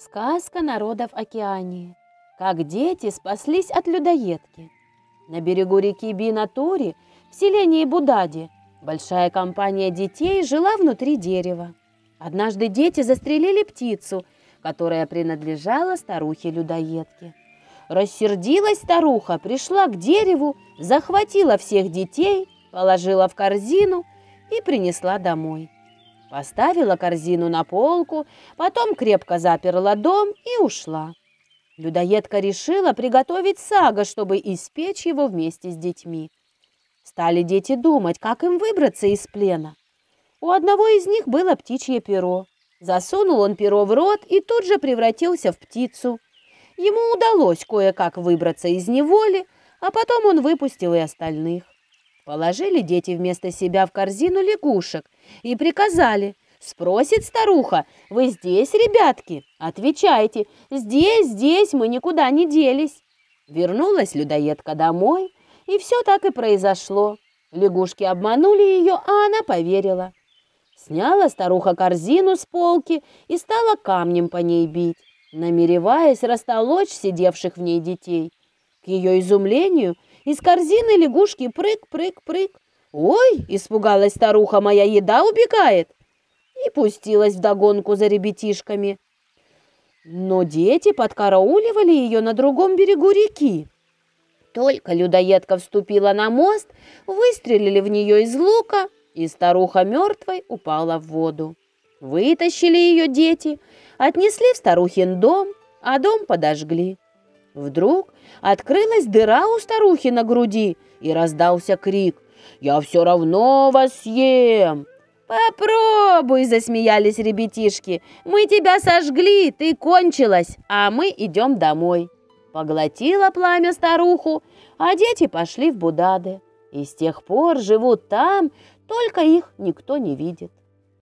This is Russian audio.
Сказка народов океании. Как дети спаслись от людоедки. На берегу реки Бинатури, в селении Будади, большая компания детей жила внутри дерева. Однажды дети застрелили птицу, которая принадлежала старухе-людоедке. Рассердилась старуха, пришла к дереву, захватила всех детей, положила в корзину и принесла домой. Поставила корзину на полку, потом крепко заперла дом и ушла. Людоедка решила приготовить сага, чтобы испечь его вместе с детьми. Стали дети думать, как им выбраться из плена. У одного из них было птичье перо. Засунул он перо в рот и тут же превратился в птицу. Ему удалось кое-как выбраться из неволи, а потом он выпустил и остальных. Положили дети вместо себя в корзину лягушек и приказали. Спросит старуха, вы здесь, ребятки? Отвечайте, здесь, здесь, мы никуда не делись. Вернулась людоедка домой, и все так и произошло. Лягушки обманули ее, а она поверила. Сняла старуха корзину с полки и стала камнем по ней бить, намереваясь растолочь сидевших в ней детей. К ее изумлению – из корзины лягушки прыг-прыг-прыг. «Ой!» – испугалась старуха, «моя еда убегает!» И пустилась вдогонку за ребятишками. Но дети подкарауливали ее на другом берегу реки. Только людоедка вступила на мост, выстрелили в нее из лука, и старуха мертвой упала в воду. Вытащили ее дети, отнесли в старухин дом, а дом подожгли. Вдруг открылась дыра у старухи на груди, и раздался крик. «Я все равно вас съем!» «Попробуй!» – засмеялись ребятишки. «Мы тебя сожгли, ты кончилась, а мы идем домой!» Поглотило пламя старуху, а дети пошли в Будады. И с тех пор живут там, только их никто не видит.